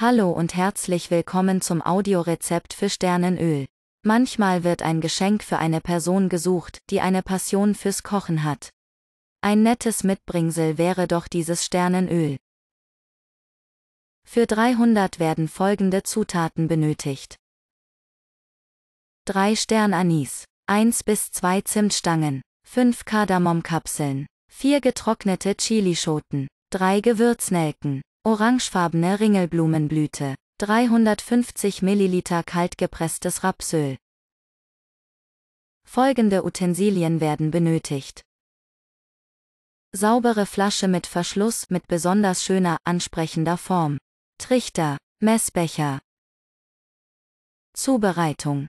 Hallo und herzlich willkommen zum Audiorezept für Sternenöl. Manchmal wird ein Geschenk für eine Person gesucht, die eine Passion fürs Kochen hat. Ein nettes Mitbringsel wäre doch dieses Sternenöl. Für 300 werden folgende Zutaten benötigt. 3 Sternanis, 1 bis 2 Zimtstangen, 5 Kardamomkapseln, 4 getrocknete Chilischoten, 3 Gewürznelken, orangefarbene Ringelblumenblüte, 350 ml kaltgepresstes Rapsöl. Folgende Utensilien werden benötigt. Saubere Flasche mit Verschluss mit besonders schöner, ansprechender Form. Trichter, Messbecher. Zubereitung.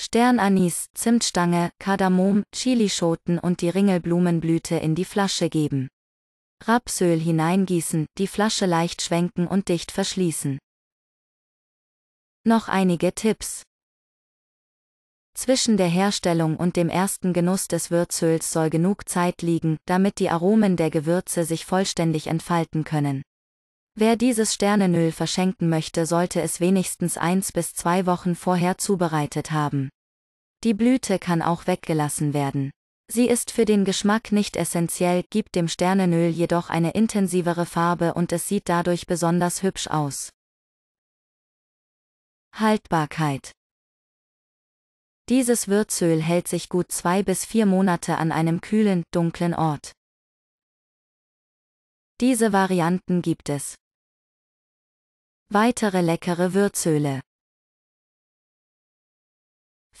Sternanis, Zimtstange, Kardamom, Chilischoten und die Ringelblumenblüte in die Flasche geben. Rapsöl hineingießen, die Flasche leicht schwenken und dicht verschließen. Noch einige Tipps. Zwischen der Herstellung und dem ersten Genuss des Würzöls soll genug Zeit liegen, damit die Aromen der Gewürze sich vollständig entfalten können. Wer dieses Sternenöl verschenken möchte, sollte es wenigstens eins bis zwei Wochen vorher zubereitet haben. Die Blüte kann auch weggelassen werden. Sie ist für den Geschmack nicht essentiell, gibt dem Sternenöl jedoch eine intensivere Farbe und es sieht dadurch besonders hübsch aus. Haltbarkeit Dieses Würzöl hält sich gut zwei bis vier Monate an einem kühlen, dunklen Ort. Diese Varianten gibt es. Weitere leckere Würzöle